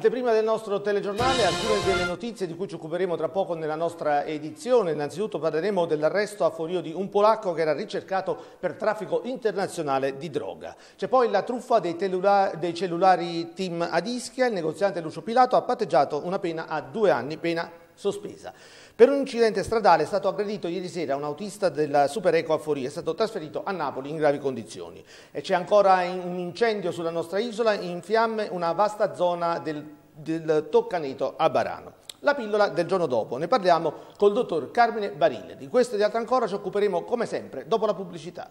Anteprima del nostro telegiornale, alcune delle notizie di cui ci occuperemo tra poco nella nostra edizione. Innanzitutto parleremo dell'arresto a Forio di un polacco che era ricercato per traffico internazionale di droga. C'è poi la truffa dei, dei cellulari team Adischia. Il negoziante Lucio Pilato ha patteggiato una pena a due anni, pena sospesa. Per un incidente stradale è stato aggredito ieri sera un autista della Supereco a Forì, è stato trasferito a Napoli in gravi condizioni. E c'è ancora un incendio sulla nostra isola, in fiamme una vasta zona del, del Toccaneto a Barano. La pillola del giorno dopo, ne parliamo col dottor Carmine Barile. Di questo e di altro ancora ci occuperemo come sempre dopo la pubblicità.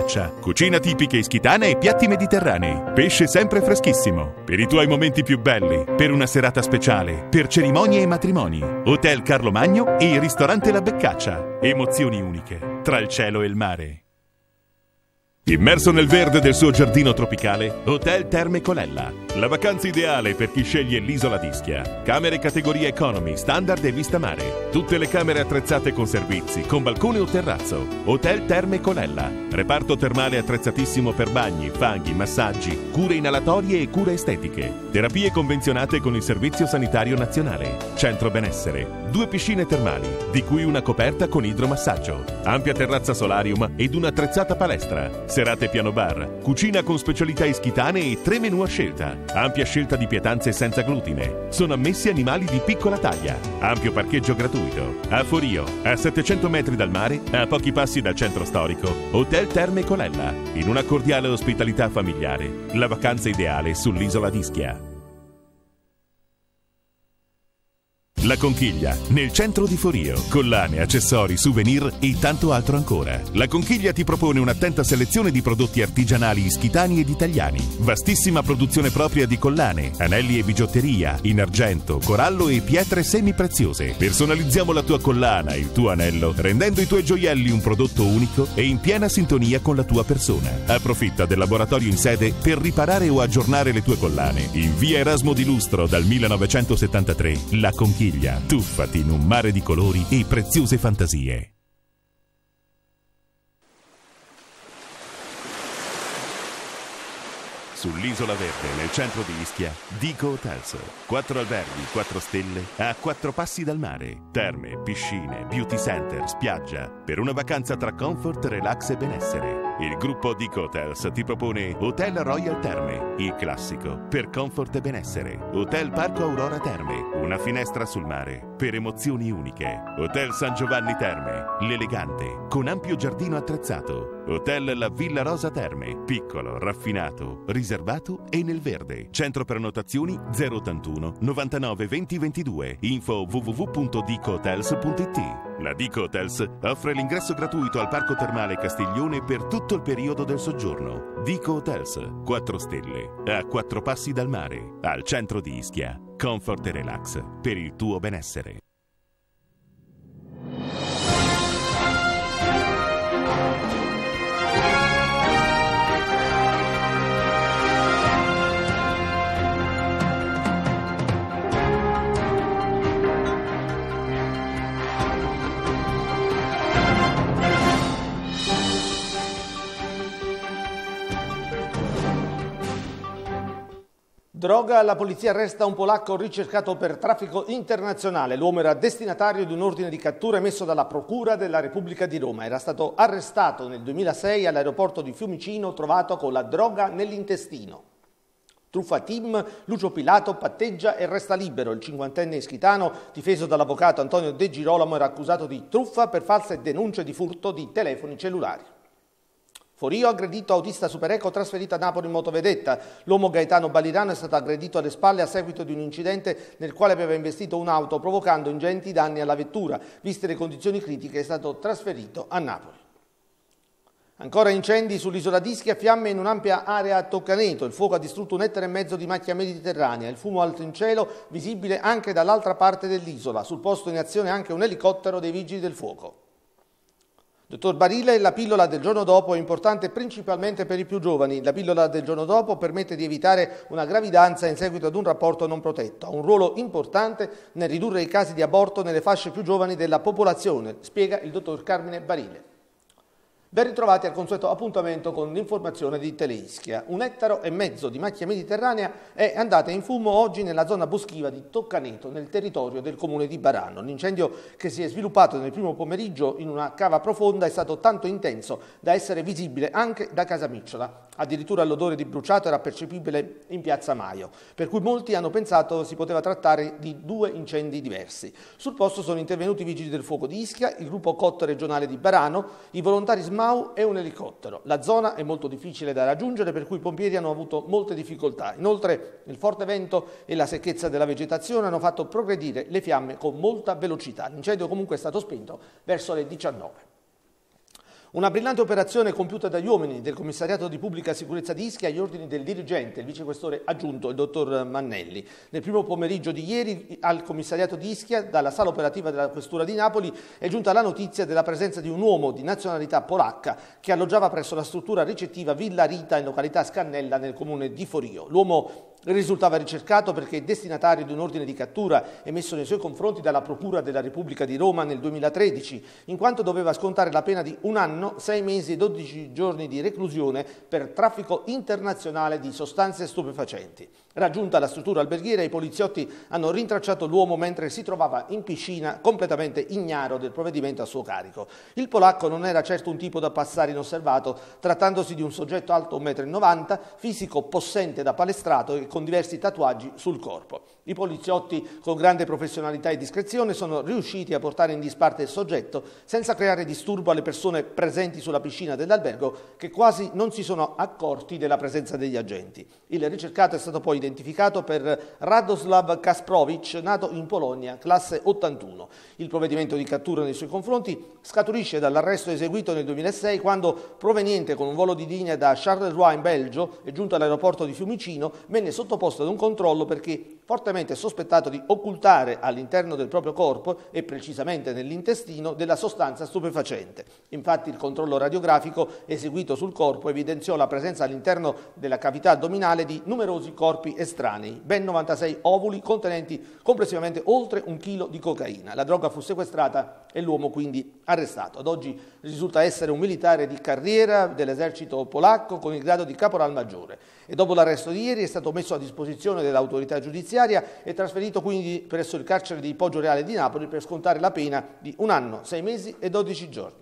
focaccia, cucina tipica ischitana e piatti mediterranei. Pesce sempre freschissimo. Per i tuoi momenti più belli, per una serata speciale, per cerimonie e matrimoni. Hotel Carlo Magno e il ristorante La Beccaccia. Emozioni uniche tra il cielo e il mare. Immerso nel verde del suo giardino tropicale, Hotel Terme Colella la vacanza ideale per chi sceglie l'isola d'Ischia. Camere categoria economy, standard e vista mare. Tutte le camere attrezzate con servizi, con balcone o terrazzo. Hotel Terme Colella. Reparto termale attrezzatissimo per bagni, fanghi, massaggi, cure inalatorie e cure estetiche. Terapie convenzionate con il Servizio Sanitario Nazionale. Centro Benessere. Due piscine termali, di cui una coperta con idromassaggio. Ampia terrazza solarium ed un'attrezzata palestra. Serate piano bar. Cucina con specialità ischitane e tre menù a scelta. Ampia scelta di pietanze senza glutine. Sono ammessi animali di piccola taglia. Ampio parcheggio gratuito. A Forio, a 700 metri dal mare, a pochi passi dal centro storico, Hotel Terme Colella. In una cordiale ospitalità familiare, la vacanza ideale sull'isola d'Ischia. La Conchiglia, nel centro di Forio, collane, accessori, souvenir e tanto altro ancora. La Conchiglia ti propone un'attenta selezione di prodotti artigianali ischitani ed italiani, vastissima produzione propria di collane, anelli e bigiotteria, in argento, corallo e pietre semipreziose. Personalizziamo la tua collana, il tuo anello, rendendo i tuoi gioielli un prodotto unico e in piena sintonia con la tua persona. Approfitta del laboratorio in sede per riparare o aggiornare le tue collane. In via Erasmo di Lustro dal 1973, La Conchiglia Siviglia, tuffati in un mare di colori e preziose fantasie. Sull'isola verde, nel centro di Ischia, Dico Hotels. Quattro alberghi, quattro stelle, a quattro passi dal mare. Terme, piscine, beauty center, spiaggia. Per una vacanza tra comfort, relax e benessere il gruppo Dico Hotels ti propone Hotel Royal Terme, il classico per comfort e benessere. Hotel Parco Aurora Terme, una finestra sul mare per emozioni uniche. Hotel San Giovanni Terme, l'elegante con ampio giardino attrezzato. Hotel La Villa Rosa Terme, piccolo, raffinato, riservato e nel verde. Centro prenotazioni 081 99 20 22. Info www.dicohotels.it. La Dico Hotels offre l'ingresso gratuito al Parco Termale Castiglione per tutto tutto il periodo del soggiorno. Vico Hotels, 4 stelle, a 4 passi dal mare, al centro di Ischia. Comfort e relax per il tuo benessere. Droga, la polizia arresta un polacco ricercato per traffico internazionale. L'uomo era destinatario di un ordine di cattura emesso dalla Procura della Repubblica di Roma. Era stato arrestato nel 2006 all'aeroporto di Fiumicino, trovato con la droga nell'intestino. Truffa team, Lucio Pilato patteggia e resta libero. Il cinquantenne ischitano, difeso dall'avvocato Antonio De Girolamo, era accusato di truffa per false denunce di furto di telefoni cellulari. Forio aggredito autista supereco trasferito a Napoli in motovedetta. L'uomo Gaetano Balirano è stato aggredito alle spalle a seguito di un incidente nel quale aveva investito un'auto provocando ingenti danni alla vettura. Viste le condizioni critiche è stato trasferito a Napoli. Ancora incendi sull'isola d'Ischia, fiamme in un'ampia area a Toccaneto. Il fuoco ha distrutto un ettaro e mezzo di macchia mediterranea. Il fumo alto in cielo, visibile anche dall'altra parte dell'isola. Sul posto in azione anche un elicottero dei vigili del fuoco. Dottor Barile, la pillola del giorno dopo è importante principalmente per i più giovani. La pillola del giorno dopo permette di evitare una gravidanza in seguito ad un rapporto non protetto. Ha un ruolo importante nel ridurre i casi di aborto nelle fasce più giovani della popolazione, spiega il dottor Carmine Barile. Ben ritrovati al consueto appuntamento con l'informazione di Teleischia. Un ettaro e mezzo di macchia mediterranea è andata in fumo oggi nella zona boschiva di Toccaneto, nel territorio del comune di Barano. L'incendio che si è sviluppato nel primo pomeriggio in una cava profonda è stato tanto intenso da essere visibile anche da casa Micciola. Addirittura l'odore di bruciato era percepibile in piazza Maio, per cui molti hanno pensato si poteva trattare di due incendi diversi. Sul posto sono intervenuti i vigili del fuoco di Ischia, il gruppo cotto regionale di Barano, i volontari smart Mau e un elicottero. La zona è molto difficile da raggiungere per cui i pompieri hanno avuto molte difficoltà. Inoltre il forte vento e la secchezza della vegetazione hanno fatto progredire le fiamme con molta velocità. L'incendio comunque è stato spento verso le 19. Una brillante operazione compiuta dagli uomini del commissariato di pubblica sicurezza di Ischia agli ordini del dirigente, il vicequestore aggiunto, il dottor Mannelli. Nel primo pomeriggio di ieri al commissariato di Ischia, dalla sala operativa della questura di Napoli, è giunta la notizia della presenza di un uomo di nazionalità polacca che alloggiava presso la struttura ricettiva Villa Rita in località Scannella nel comune di Forio. L'uomo risultava ricercato perché è destinatario di un ordine di cattura emesso nei suoi confronti dalla Procura della Repubblica di Roma nel 2013, in quanto doveva scontare la pena di un anno, sei mesi e dodici giorni di reclusione per traffico internazionale di sostanze stupefacenti. Raggiunta la struttura alberghiera, i poliziotti hanno rintracciato l'uomo mentre si trovava in piscina, completamente ignaro del provvedimento a suo carico. Il polacco non era certo un tipo da passare inosservato, trattandosi di un soggetto alto 1,90 m, fisico possente da palestrato e con diversi tatuaggi sul corpo. I poliziotti, con grande professionalità e discrezione, sono riusciti a portare in disparte il soggetto senza creare disturbo alle persone presenti sulla piscina dell'albergo che quasi non si sono accorti della presenza degli agenti. Il ricercato è stato poi identificato per Radoslav Kasprovic, nato in Polonia, classe 81. Il provvedimento di cattura nei suoi confronti scaturisce dall'arresto eseguito nel 2006 quando, proveniente con un volo di linea da Charleroi in Belgio e giunto all'aeroporto di Fiumicino, venne sottoposto ad un controllo perché fortemente sospettato di occultare all'interno del proprio corpo e precisamente nell'intestino della sostanza stupefacente. Infatti il controllo radiografico eseguito sul corpo evidenziò la presenza all'interno della cavità addominale di numerosi corpi estranei, ben 96 ovuli contenenti complessivamente oltre un chilo di cocaina. La droga fu sequestrata e l'uomo quindi arrestato. Ad oggi risulta essere un militare di carriera dell'esercito polacco con il grado di caporal maggiore e dopo l'arresto di ieri è stato messo a disposizione dell'autorità giudiziaria penitenziaria e trasferito quindi presso il carcere di Poggio Reale di Napoli per scontare la pena di un anno, sei mesi e dodici giorni.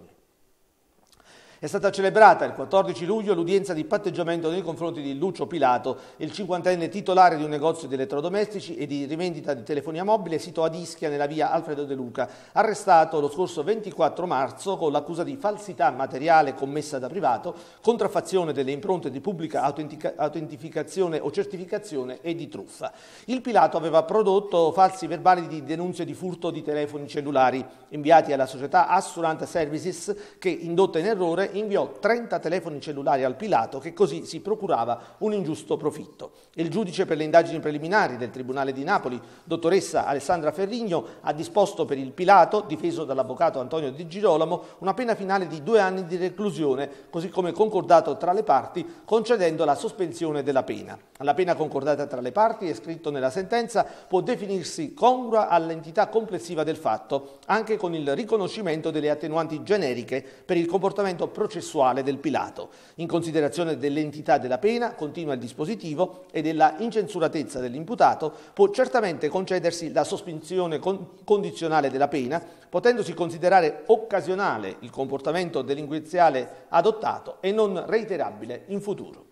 È stata celebrata il 14 luglio l'udienza di patteggiamento nei confronti di Lucio Pilato, il cinquantenne titolare di un negozio di elettrodomestici e di rivendita di telefonia mobile sito ad Ischia nella via Alfredo De Luca, arrestato lo scorso 24 marzo con l'accusa di falsità materiale commessa da privato, contraffazione delle impronte di pubblica autentificazione o certificazione e di truffa. Il Pilato aveva prodotto falsi verbali di denunce di furto di telefoni cellulari inviati alla società Assurant Services che, indotta in errore, inviò 30 telefoni cellulari al Pilato che così si procurava un ingiusto profitto. Il giudice per le indagini preliminari del Tribunale di Napoli, dottoressa Alessandra Ferrigno, ha disposto per il Pilato, difeso dall'avvocato Antonio Di Girolamo, una pena finale di due anni di reclusione, così come concordato tra le parti, concedendo la sospensione della pena. La pena concordata tra le parti è scritto nella sentenza può definirsi congrua all'entità complessiva del fatto, anche con il riconoscimento delle attenuanti generiche per il comportamento processuale del Pilato. In considerazione dell'entità della pena, continua il dispositivo, e della incensuratezza dell'imputato, può certamente concedersi la sospensione con condizionale della pena, potendosi considerare occasionale il comportamento delinquenziale adottato e non reiterabile in futuro.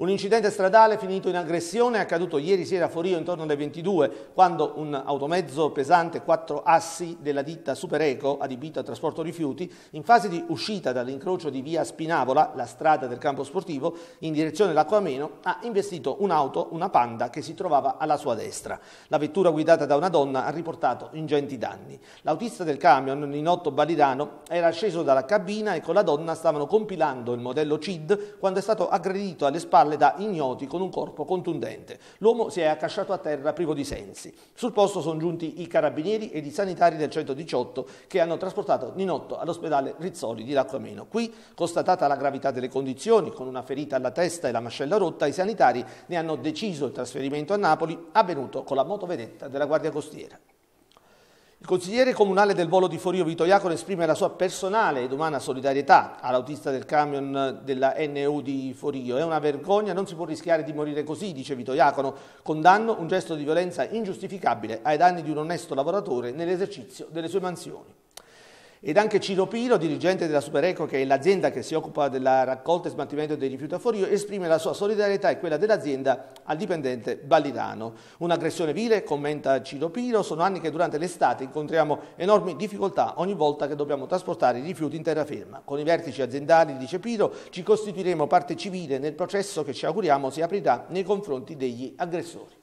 Un incidente stradale finito in aggressione è accaduto ieri sera a Forio intorno alle 22 quando un automezzo pesante quattro assi della ditta Supereco adibito a trasporto rifiuti in fase di uscita dall'incrocio di via Spinavola, la strada del campo sportivo, in direzione L'Acquameno ha investito un'auto, una Panda, che si trovava alla sua destra. La vettura guidata da una donna ha riportato ingenti danni. L'autista del camion, Ninotto Balidano, era sceso dalla cabina e con la donna stavano compilando il modello CID quando è stato aggredito alle spalle spalle da ignoti con un corpo contundente. L'uomo si è accasciato a terra privo di sensi. Sul posto sono giunti i carabinieri ed i sanitari del 118 che hanno trasportato Ninotto all'ospedale Rizzoli di Lacquameno. Qui, constatata la gravità delle condizioni, con una ferita alla testa e la mascella rotta, i sanitari ne hanno deciso il trasferimento a Napoli, avvenuto con la motovedetta della Guardia Costiera. Il consigliere comunale del volo di Forio Vito Iacono esprime la sua personale ed umana solidarietà all'autista del camion della NU di Forio. È una vergogna, non si può rischiare di morire così, dice Vito Iacono. Condanno un gesto di violenza ingiustificabile ai danni di un onesto lavoratore nell'esercizio delle sue mansioni. Ed anche Ciro Piro, dirigente della Supereco, che è l'azienda che si occupa della raccolta e smaltimento dei rifiuti a Forio, esprime la sua solidarietà e quella dell'azienda al dipendente Ballirano. Un'aggressione vile, commenta Ciro Piro, sono anni che durante l'estate incontriamo enormi difficoltà ogni volta che dobbiamo trasportare i rifiuti in terraferma. Con i vertici aziendali, dice Piro, ci costituiremo parte civile nel processo che ci auguriamo si aprirà nei confronti degli aggressori.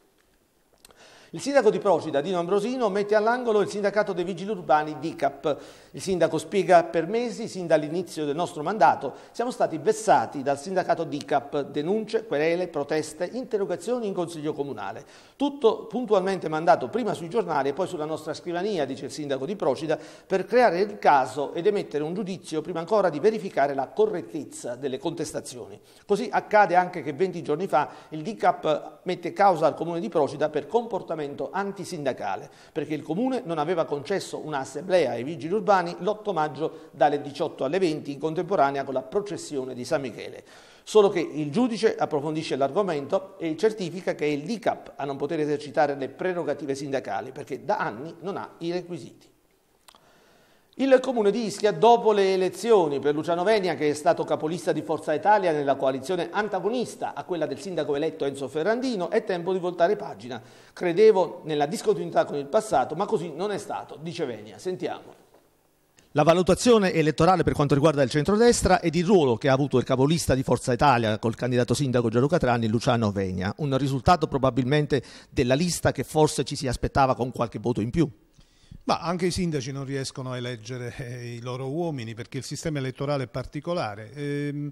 Il sindaco di Procida, Dino Ambrosino, mette all'angolo il sindacato dei vigili urbani DICAP. Il sindaco spiega per mesi, sin dall'inizio del nostro mandato, siamo stati vessati dal sindacato DICAP, denunce, querele, proteste, interrogazioni in consiglio comunale. Tutto puntualmente mandato prima sui giornali e poi sulla nostra scrivania, dice il sindaco di Procida, per creare il caso ed emettere un giudizio prima ancora di verificare la correttezza delle contestazioni. Così accade anche che 20 giorni fa il DICAP mette causa al comune di Procida per comportamenti comportamento antisindacale, perché il Comune non aveva concesso un'assemblea ai vigili urbani l'8 maggio dalle 18 alle 20 in contemporanea con la processione di San Michele. Solo che il giudice approfondisce l'argomento e certifica che è il DICAP a non poter esercitare le prerogative sindacali perché da anni non ha i requisiti. Il comune di Ischia, dopo le elezioni per Luciano Venia, che è stato capolista di Forza Italia nella coalizione antagonista a quella del sindaco eletto Enzo Ferrandino, è tempo di voltare pagina. Credevo nella discontinuità con il passato, ma così non è stato, dice Venia. Sentiamo. La valutazione elettorale per quanto riguarda il centrodestra ed il ruolo che ha avuto il capolista di Forza Italia col candidato sindaco Gianluca Trani, Luciano Venia. Un risultato probabilmente della lista che forse ci si aspettava con qualche voto in più. Ma anche i sindaci non riescono a eleggere eh, i loro uomini perché il sistema elettorale è particolare. Ehm,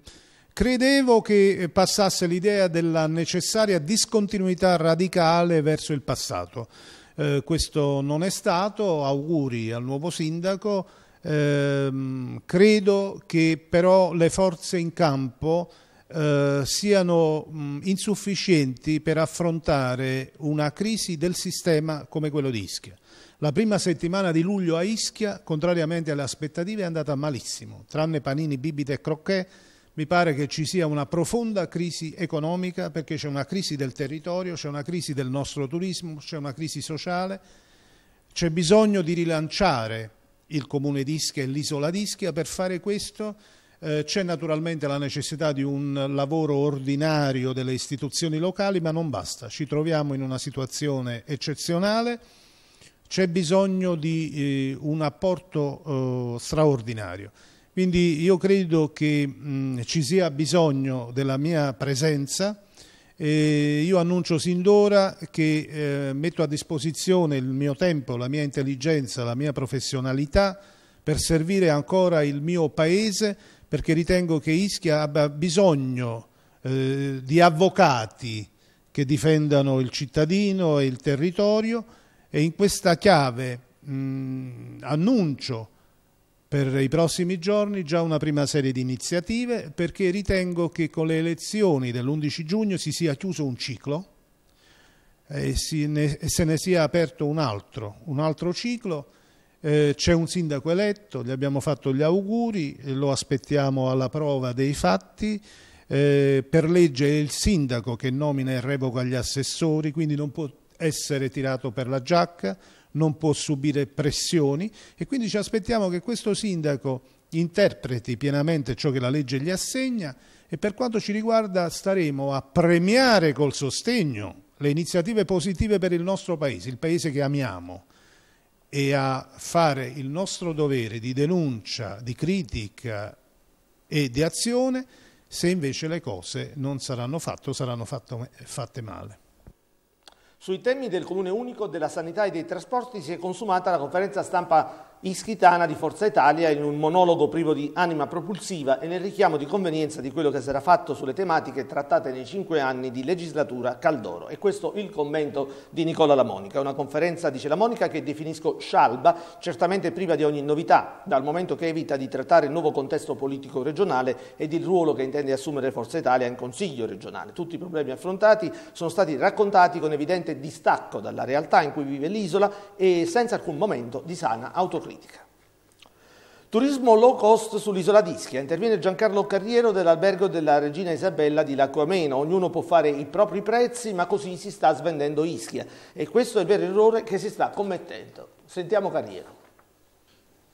credevo che passasse l'idea della necessaria discontinuità radicale verso il passato. Eh, questo non è stato, auguri al nuovo sindaco. Ehm, credo che però le forze in campo eh, siano mh, mm, insufficienti per affrontare una crisi del sistema come quello di Ischia. La prima settimana di luglio a Ischia, contrariamente alle aspettative, è andata malissimo. Tranne panini, bibite e crocchè, mi pare che ci sia una profonda crisi economica perché c'è una crisi del territorio, c'è una crisi del nostro turismo, c'è una crisi sociale. C'è bisogno di rilanciare il comune di Ischia e l'isola di Ischia. Per fare questo eh, c'è naturalmente la necessità di un lavoro ordinario delle istituzioni locali, ma non basta. Ci troviamo in una situazione eccezionale c'è bisogno di eh, un apporto eh, straordinario. Quindi io credo che mh, ci sia bisogno della mia presenza. E io annuncio sin d'ora che eh, metto a disposizione il mio tempo, la mia intelligenza, la mia professionalità per servire ancora il mio Paese perché ritengo che Ischia abbia bisogno eh, di avvocati che difendano il cittadino e il territorio e in questa chiave mh, mm, annuncio per i prossimi giorni già una prima serie di iniziative perché ritengo che con le elezioni dell'11 giugno si sia chiuso un ciclo e, ne, e se ne sia aperto un altro, un altro ciclo. Eh, c'è un sindaco eletto, gli abbiamo fatto gli auguri, lo aspettiamo alla prova dei fatti. Eh, per legge è il sindaco che nomina e revoca gli assessori, quindi non può essere tirato per la giacca, non può subire pressioni e quindi ci aspettiamo che questo sindaco interpreti pienamente ciò che la legge gli assegna e per quanto ci riguarda staremo a premiare col sostegno le iniziative positive per il nostro paese, il paese che amiamo e a fare il nostro dovere di denuncia, di critica e di azione se invece le cose non saranno fatte o saranno fatte male. Sui temi del Comune Unico, della sanità e dei trasporti si è consumata la conferenza stampa Ischitana di Forza Italia in un monologo privo di anima propulsiva e nel richiamo di convenienza di quello che sarà fatto sulle tematiche trattate nei cinque anni di legislatura Caldoro. E questo il commento di Nicola La Monica. Una conferenza, dice La Monica, che definisco scialba, certamente priva di ogni novità, dal momento che evita di trattare il nuovo contesto politico regionale ed il ruolo che intende assumere Forza Italia in Consiglio regionale. Tutti i problemi affrontati sono stati raccontati con evidente distacco dalla realtà in cui vive l'isola e senza alcun momento di sana autocritica politica. Turismo low cost sull'isola di Ischia. Interviene Giancarlo Carriero dell'albergo della regina Isabella di Lacuamena. Ognuno può fare i propri prezzi, ma così si sta svendendo Ischia. E questo è il vero errore che si sta commettendo. Sentiamo Carriero.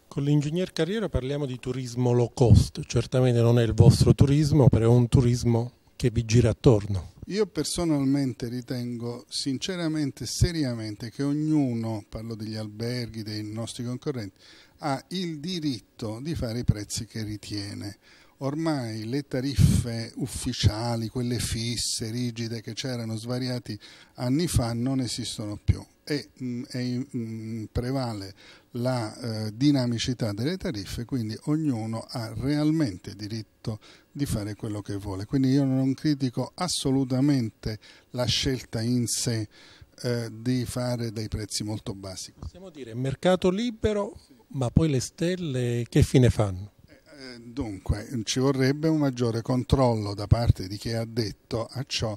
Con l'ingegner Carriero parliamo di turismo low cost. Certamente non è il vostro turismo, però è un turismo che vi gira attorno? Io personalmente ritengo sinceramente seriamente che ognuno, parlo degli alberghi, dei nostri concorrenti, ha il diritto di fare i prezzi che ritiene. Ormai le tariffe ufficiali, quelle fisse, rigide che c'erano svariati anni fa, non esistono più e, mm, e mh, mm, prevale la eh, dinamicità delle tariffe, quindi ognuno ha realmente diritto di fare quello che vuole. Quindi io non critico assolutamente la scelta in sé eh, di fare dei prezzi molto bassi. Possiamo dire mercato libero ma poi le stelle che fine fanno? Eh, dunque, ci vorrebbe un maggiore controllo da parte di chi è addetto a ciò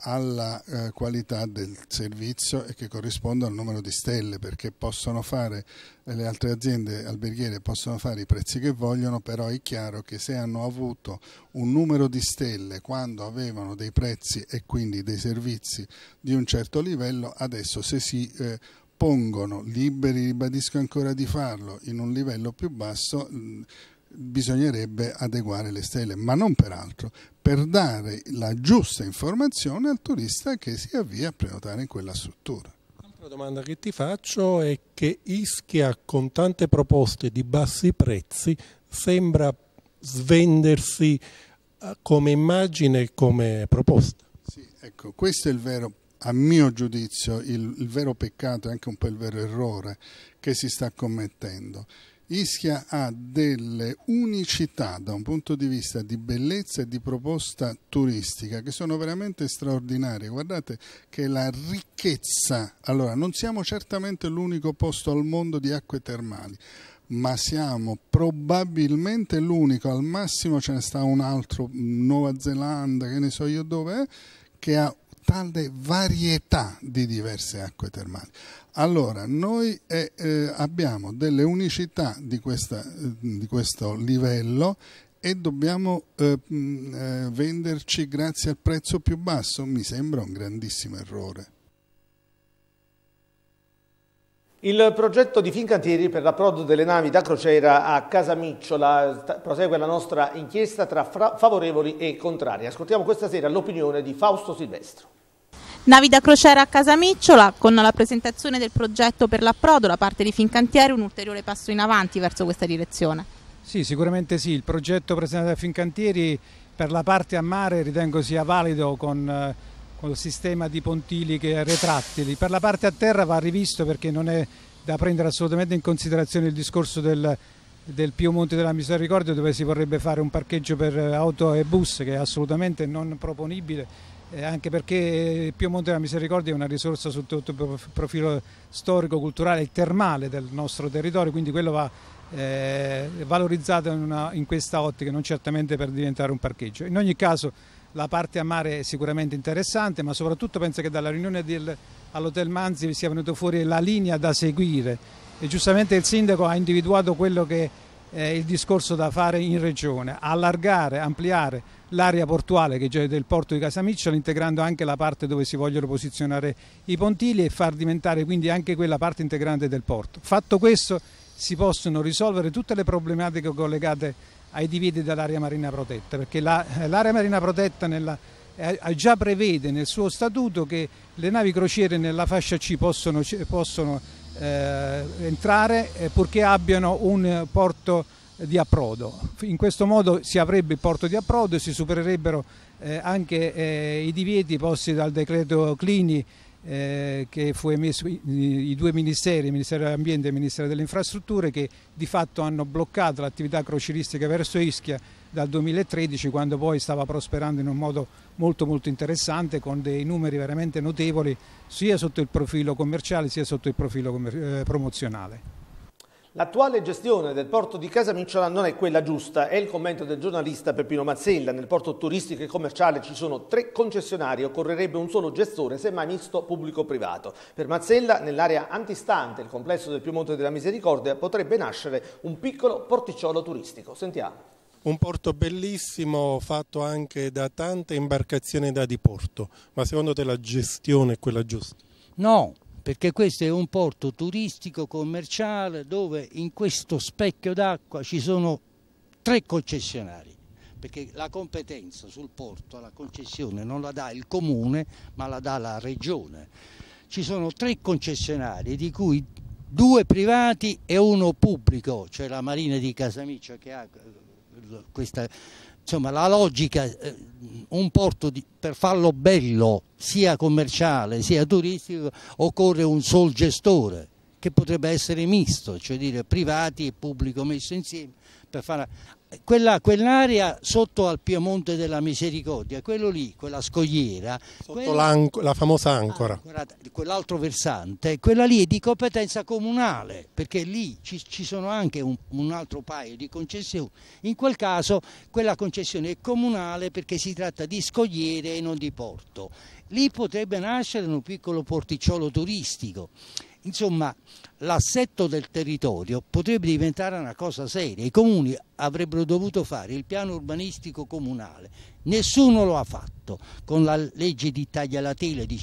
alla eh, qualità del servizio e che corrisponde al numero di stelle perché possono fare eh, le altre aziende alberghiere possono fare i prezzi che vogliono però è chiaro che se hanno avuto un numero di stelle quando avevano dei prezzi e quindi dei servizi di un certo livello adesso se si eh, pongono, liberi ribadisco ancora di farlo, in un livello più basso mm, bisognerebbe adeguare le stelle, ma non per altro, per dare la giusta informazione al turista che si avvia a prenotare in quella struttura. L'altra domanda che ti faccio è che Ischia con tante proposte di bassi prezzi sembra svendersi eh, come immagine e come proposta. Sì, ecco, questo è il vero problema a mio giudizio il, il vero peccato e anche un po' il vero errore che si sta commettendo. Ischia ha delle unicità da un punto di vista di bellezza e di proposta turistica che sono veramente straordinarie. Guardate che la ricchezza, allora non siamo certamente l'unico posto al mondo di acque termali, ma siamo probabilmente l'unico, al massimo ce ne sta un altro, Nuova Zelanda, che ne so io dove che ha tale varietà di diverse acque termali. Allora, noi eh, eh abbiamo delle unicità di, questa, eh, di, questo livello e dobbiamo eh, venderci grazie al prezzo più basso, mi sembra un grandissimo errore. Il progetto di Fincantieri per l'approdo delle navi da crociera a Casamicciola prosegue la nostra inchiesta tra favorevoli e contrari. Ascoltiamo questa sera l'opinione di Fausto Silvestro. Navi da crociera a Casa Micciola, con la presentazione del progetto per l'approdo da parte di Fincantieri, un ulteriore passo in avanti verso questa direzione. Sì, sicuramente sì, il progetto presentato da Fincantieri per la parte a mare ritengo sia valido con il eh, sistema di pontili che retrattili. Per la parte a terra va rivisto perché non è da prendere assolutamente in considerazione il discorso del, del Pio Monte della Misericordia dove si vorrebbe fare un parcheggio per eh, auto e bus che è assolutamente non proponibile eh, anche perché Piemonte della Misericordia è una risorsa sotto tutto il profilo storico, culturale e termale del nostro territorio, quindi quello va eh, valorizzato in, una, in questa ottica, non certamente per diventare un parcheggio. In ogni caso la parte a mare è sicuramente interessante, ma soprattutto penso che dalla riunione del, all'Hotel Manzi sia venuta fuori la linea da seguire e giustamente il sindaco ha individuato quello che eh, il discorso da fare in regione, allargare, ampliare l'area portuale che c'è del porto di Casamicciola, integrando anche la parte dove si vogliono posizionare i pontili e far diventare quindi anche quella parte integrante del porto. Fatto questo si possono risolvere tutte le problematiche collegate ai divieti dell'area marina protetta, perché eh, l'area la, marina protetta nella, eh, eh, già prevede nel suo statuto che le navi crociere nella fascia C possono, eh, possono eh, entrare eh, purché abbiano un porto di approdo. In questo modo si avrebbe il porto di approdo e si supererebbero eh, anche i divieti posti dal decreto Clini eh, che fu emesso i, due ministeri, il Ministero dell'Ambiente e il Ministero delle Infrastrutture, che di fatto hanno bloccato l'attività crociristica verso Ischia dal 2013 quando poi stava prosperando in un modo molto molto interessante con dei numeri veramente notevoli sia sotto il profilo commerciale sia sotto il profilo eh, promozionale. L'attuale gestione del porto di Casamicciola non è quella giusta, è il commento del giornalista Peppino Mazzella. Nel porto turistico e commerciale ci sono tre concessionari, occorrerebbe un solo gestore, semmai misto pubblico-privato. Per Mazzella, nell'area antistante il complesso del Piemonte della Misericordia, potrebbe nascere un piccolo porticciolo turistico. Sentiamo. Un porto bellissimo fatto anche da tante imbarcazioni da diporto, ma secondo te la gestione è quella giusta? No, perché questo è un porto turistico commerciale dove in questo specchio d'acqua ci sono tre concessionari perché la competenza sul porto, la concessione non la dà il comune ma la dà la regione. Ci sono tre concessionari di cui due privati e uno pubblico, cioè la Marina di Casamiccia che ha eh, questa insomma, la logica, eh, un porto di, per farlo bello, sia commerciale sia turistico, occorre un sol gestore che potrebbe essere misto, cioè dire privati e pubblico messo insieme per fare quella, quell'area sotto al Piemonte della Misericordia, quello lì, quella scogliera, quella, la famosa ancora, ancora ah, quell'altro versante, quella lì è di competenza comunale, perché lì ci, ci sono anche un, un, altro paio di concessioni, in quel caso quella concessione è comunale perché si tratta di scogliere e non di porto. Lì potrebbe nascere un piccolo porticciolo turistico. Insomma, l'assetto del territorio potrebbe diventare una cosa seria. I comuni avrebbero dovuto fare il piano urbanistico comunale, nessuno lo ha fatto con la legge di Taglialatele di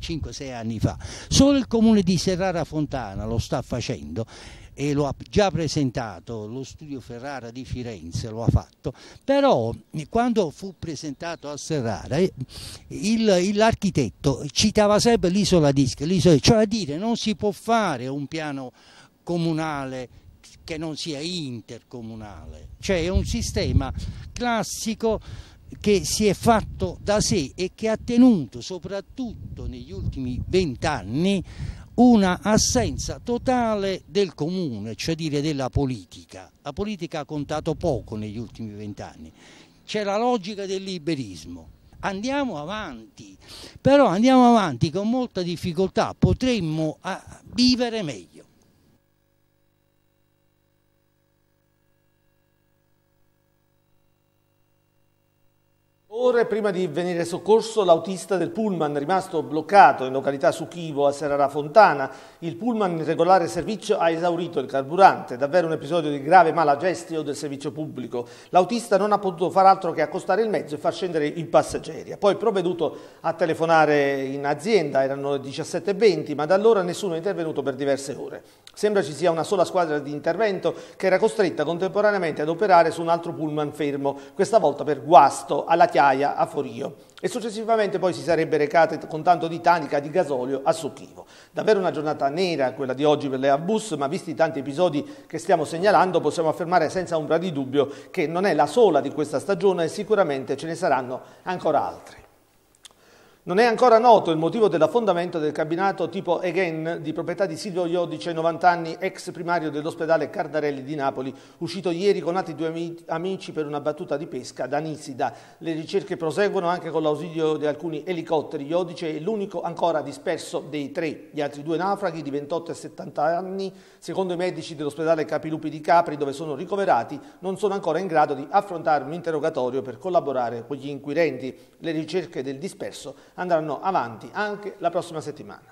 5-6 anni fa, solo il comune di Serrara Fontana lo sta facendo e lo ha già presentato lo studio Ferrara di Firenze, lo ha fatto, però quando fu presentato a Serrara eh, l'architetto citava sempre l'isola d'Ischia, cioè a dire non si può fare un piano comunale che non sia intercomunale, cioè è un sistema classico che si è fatto da sé e che ha tenuto soprattutto negli ultimi vent'anni una assenza totale del comune, cioè dire della politica. La politica ha contato poco negli ultimi vent'anni. C'è la logica del liberismo, andiamo avanti, però andiamo avanti con molta difficoltà, potremmo ah, vivere meglio. Ore prima di venire soccorso l'autista del pullman rimasto bloccato in località Suchivo a Serrara Fontana, il pullman in regolare servizio ha esaurito il carburante, davvero un episodio di grave malagestio del servizio pubblico. L'autista non ha potuto far altro che accostare il mezzo e far scendere i passeggeri. Ha poi provveduto a telefonare in azienda, erano le 17.20, ma da allora nessuno è intervenuto per diverse ore. Sembra ci sia una sola squadra di intervento che era costretta contemporaneamente ad operare su un altro pullman fermo, questa volta per guasto alla chiave Chiaia a Forio e successivamente poi si sarebbe recata con tanto di tanica di gasolio a Succhivo. Davvero una giornata nera quella di oggi per le Airbus, ma visti i tanti episodi che stiamo segnalando possiamo affermare senza ombra di dubbio che non è la sola di questa stagione e sicuramente ce ne saranno ancora altri. Non è ancora noto il motivo dell'affondamento del cabinato tipo Again di proprietà di Silvio Iodice, cioè 90 anni, ex primario dell'ospedale Cardarelli di Napoli, uscito ieri con altri due amici per una battuta di pesca da Nisida. Le ricerche proseguono anche con l'ausilio di alcuni elicotteri. Iodice è l'unico ancora disperso dei tre. Gli altri due naufraghi di 28 e 70 anni, secondo i medici dell'ospedale Capilupi di Capri, dove sono ricoverati, non sono ancora in grado di affrontare un interrogatorio per collaborare con gli inquirenti. Le ricerche del disperso andranno avanti anche la prossima settimana.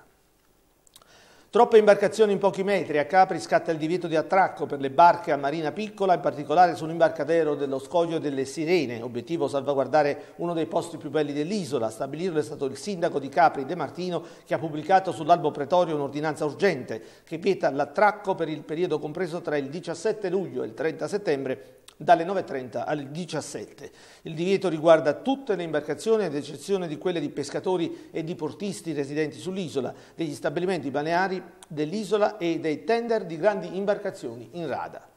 Troppe imbarcazioni in pochi metri, a Capri scatta il divieto di attracco per le barche a marina piccola, in particolare sull'imbarcadero dello Scoglio delle Sirene, obiettivo salvaguardare uno dei posti più belli dell'isola. A stabilirlo è stato il sindaco di Capri De Martino che ha pubblicato sull'albo pretorio un'ordinanza urgente che vieta l'attracco per il periodo compreso tra il 17 luglio e il 30 settembre dalle 9.30 alle 17. Il divieto riguarda tutte le imbarcazioni ad eccezione di quelle di pescatori e di portisti residenti sull'isola, degli stabilimenti balneari dell'isola e dei tender di grandi imbarcazioni in rada.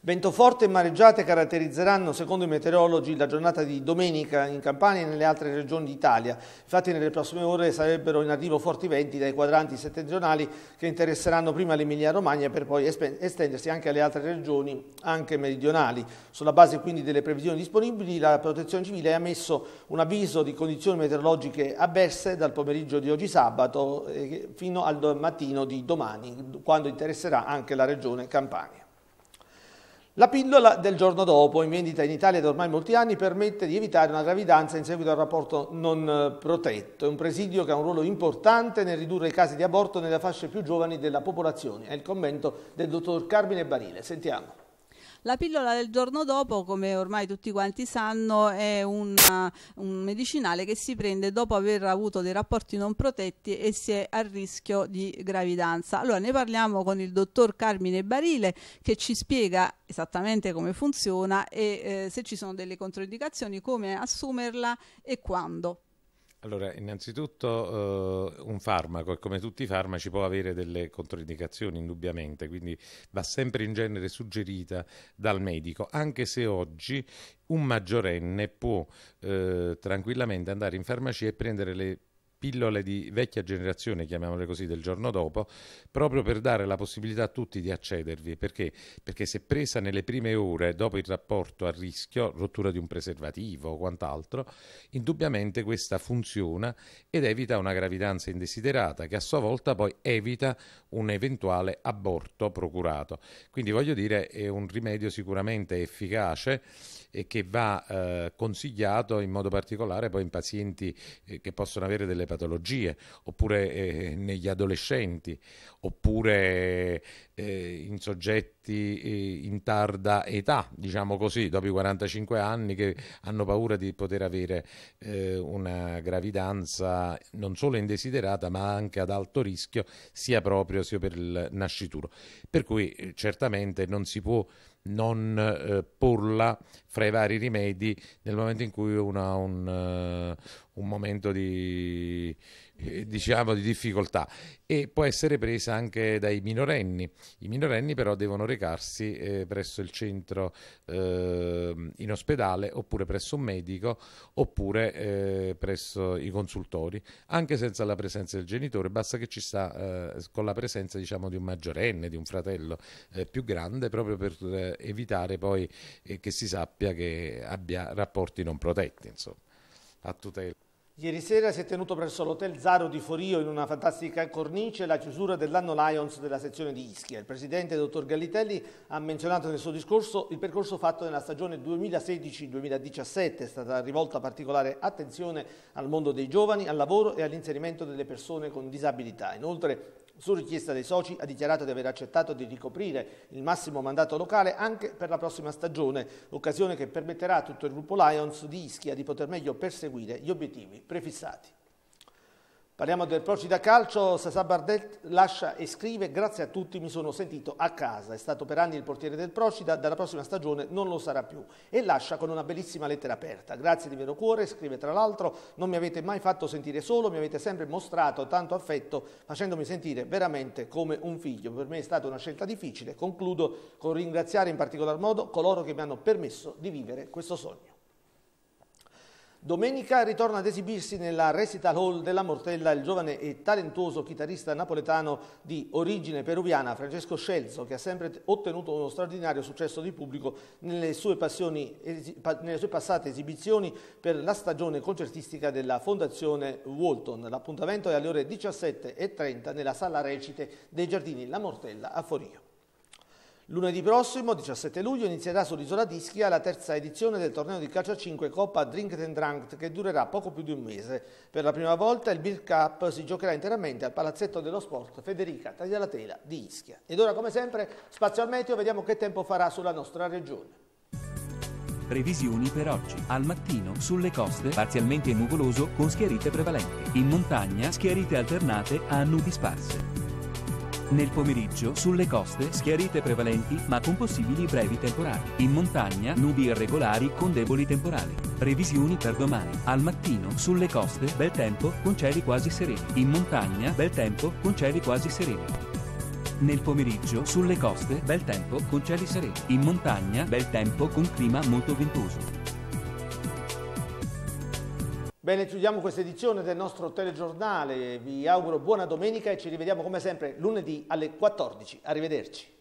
Ventoforte e mareggiate caratterizzeranno, secondo i meteorologi, la giornata di domenica in Campania e nelle altre regioni d'Italia. Infatti nelle prossime ore sarebbero in arrivo forti venti dai quadranti settentrionali che interesseranno prima l'Emilia-Romagna per poi estendersi anche alle altre regioni, anche meridionali. Sulla base quindi delle previsioni disponibili, la Protezione Civile ha emesso un avviso di condizioni meteorologiche avverse dal pomeriggio di oggi sabato eh, fino al mattino di domani, quando interesserà anche la regione Campania. La pillola del giorno dopo, in vendita in Italia da ormai molti anni, permette di evitare una gravidanza in seguito al rapporto non eh, protetto. È un presidio che ha un ruolo importante nel ridurre i casi di aborto nelle fasce più giovani della popolazione. È il commento del dottor Carmine Barile. Sentiamo. La pillola del giorno dopo, come ormai tutti quanti sanno, è una, un medicinale che si prende dopo aver avuto dei rapporti non protetti e si è a rischio di gravidanza. Allora ne parliamo con il dottor Carmine Barile che ci spiega esattamente come funziona e eh, se ci sono delle controindicazioni, come assumerla e quando. Allora, innanzitutto eh, un farmaco, come tutti i farmaci, può avere delle controindicazioni, indubbiamente, quindi va sempre in genere suggerita dal medico, anche se oggi un maggiorenne può eh, tranquillamente andare in farmacia e prendere le pillole di vecchia generazione, chiamiamole così, del giorno dopo, proprio per dare la possibilità a tutti di accedervi. Perché? Perché se presa nelle prime ore, dopo il rapporto a rischio, rottura di un preservativo o quant'altro, indubbiamente questa funziona ed evita una gravidanza indesiderata, che a sua volta poi evita un eventuale aborto procurato. Quindi voglio dire, è un rimedio sicuramente efficace e che va eh, consigliato in modo particolare poi in pazienti eh, che possono avere delle patologie, oppure eh, negli adolescenti, oppure eh, in soggetti eh, in tarda età, diciamo così, dopo i 45 anni che hanno paura di poter avere eh, una gravidanza non solo indesiderata ma anche ad alto rischio sia proprio sia per il nascituro. Per cui eh, certamente non si può non eh, porla fra i vari rimedi nel momento in cui uno ha un, un momento di, eh, diciamo, di difficoltà e può essere presa anche dai minorenni. I minorenni però devono recarsi eh, presso il centro ehm, in ospedale oppure presso un medico oppure eh, presso i consultori, anche senza la presenza del genitore, basta che ci sta eh, con la presenza diciamo, di un maggiorenne, di un fratello più grande proprio per evitare poi che si sappia che abbia rapporti non protetti, insomma, a tutela. Ieri sera si è tenuto presso l'hotel Zaro di Forio in una fantastica cornice la chiusura dell'anno Lions della sezione di Ischia. Il presidente dottor Gallitelli ha menzionato nel suo discorso il percorso fatto nella stagione 2016-2017, è stata rivolta particolare attenzione al mondo dei giovani, al lavoro e all'inserimento delle persone con disabilità. Inoltre su richiesta dei soci, ha dichiarato di aver accettato di ricoprire il massimo mandato locale anche per la prossima stagione, occasione che permetterà a tutto il gruppo Lions di Ischia di poter meglio perseguire gli obiettivi prefissati. Parliamo del Procida calcio, Sasà Bardet lascia e scrive grazie a tutti mi sono sentito a casa, è stato per anni il portiere del Procida, dalla prossima stagione non lo sarà più e lascia con una bellissima lettera aperta, grazie di vero cuore, scrive tra l'altro non mi avete mai fatto sentire solo, mi avete sempre mostrato tanto affetto facendomi sentire veramente come un figlio, per me è stata una scelta difficile, concludo con ringraziare in particolar modo coloro che mi hanno permesso di vivere questo sogno. Domenica ritorna ad esibirsi nella Recital Hall della Mortella il giovane e talentuoso chitarrista napoletano di origine peruviana Francesco Scelzo che ha sempre ottenuto uno straordinario successo di pubblico nelle sue, passioni, nelle sue passate esibizioni per la stagione concertistica della Fondazione Walton. L'appuntamento è alle ore 17.30 nella sala recite dei Giardini La Mortella a Forio. Lunedì prossimo, 17 luglio, inizierà sull'isola di Ischia la terza edizione del torneo di calcio a 5 Coppa Drink and Drunk che durerà poco più di un mese. Per la prima volta il Build Cup si giocherà interamente al Palazzetto dello Sport Federica Taglialatela di Ischia. Ed ora come sempre spazio al meteo, vediamo che tempo farà sulla nostra regione. Previsioni per oggi. Al mattino, sulle coste, parzialmente nuvoloso, con schiarite prevalenti. In montagna, schiarite alternate a nubi sparse. Nel pomeriggio sulle coste schiarite prevalenti ma con possibili brevi temporali. In montagna nubi irregolari con deboli temporali. Previsioni per domani. Al mattino sulle coste bel tempo con cieli quasi sereni. In montagna bel tempo con cieli quasi sereni. Nel pomeriggio sulle coste bel tempo con cieli sereni. In montagna bel tempo con clima molto ventoso. Bene, chiudiamo questa edizione del nostro telegiornale, vi auguro buona domenica e ci rivediamo come sempre lunedì alle 14. Arrivederci.